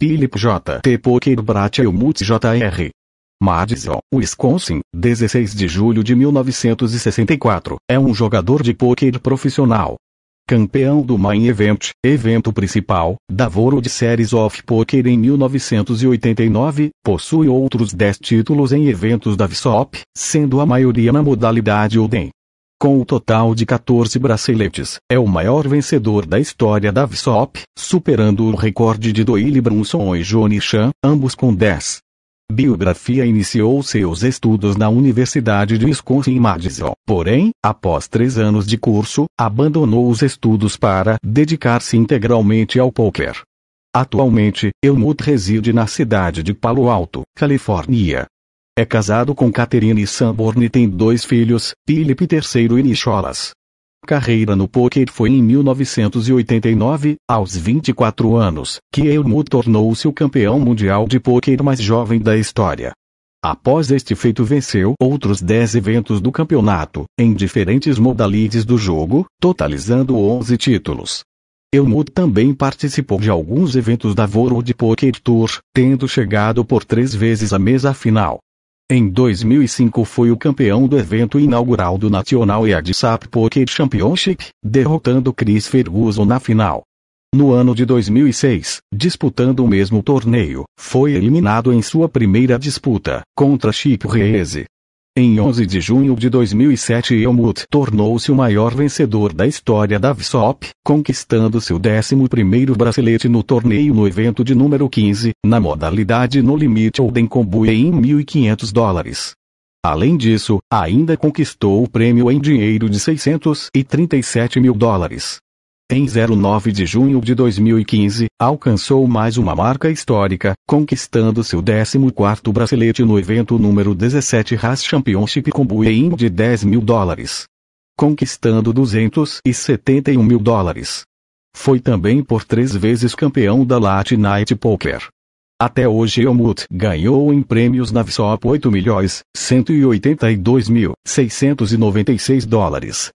Philip J. T. Poker Brat Helmut Jr. Madison, Wisconsin, 16 de julho de 1964, é um jogador de pôquer profissional. Campeão do Main Event, evento principal, da World Series of Poker em 1989, possui outros 10 títulos em eventos da VSOP, sendo a maioria na modalidade Oden com o total de 14 braceletes, é o maior vencedor da história da VSOP, superando o recorde de Doyle Brunson e Johnny Chan, ambos com 10. Biografia iniciou seus estudos na Universidade de Wisconsin-Madison, porém, após três anos de curso, abandonou os estudos para dedicar-se integralmente ao poker. Atualmente, Elmut reside na cidade de Palo Alto, Califórnia, é casado com Catherine Sanborn e tem dois filhos, Philip III e Nicholas. Carreira no poker foi em 1989, aos 24 anos, que Elmo tornou-se o campeão mundial de poker mais jovem da história. Após este feito venceu outros 10 eventos do campeonato, em diferentes modalidades do jogo, totalizando 11 títulos. Elmo também participou de alguns eventos da World Poker Tour, tendo chegado por três vezes à mesa final. Em 2005 foi o campeão do evento inaugural do National EADSAP Poker Championship, derrotando Chris Ferguson na final. No ano de 2006, disputando o mesmo torneio, foi eliminado em sua primeira disputa, contra Chip Reese, em 11 de junho de 2007 Helmut tornou-se o maior vencedor da história da VSOP, conquistando seu 11 bracelete no torneio no evento de número 15, na modalidade no limite Olden Combu em 1.500 dólares. Além disso, ainda conquistou o prêmio em dinheiro de 637 mil dólares em 09 de junho de 2015, alcançou mais uma marca histórica, conquistando seu 14º bracelete no evento número 17 Haas Championship com buy-in de 10 mil dólares. Conquistando 271 mil dólares. Foi também por três vezes campeão da Late Night Poker. Até hoje Elmut ganhou em prêmios na VSOP 8 milhões, 182 mil, 696 dólares.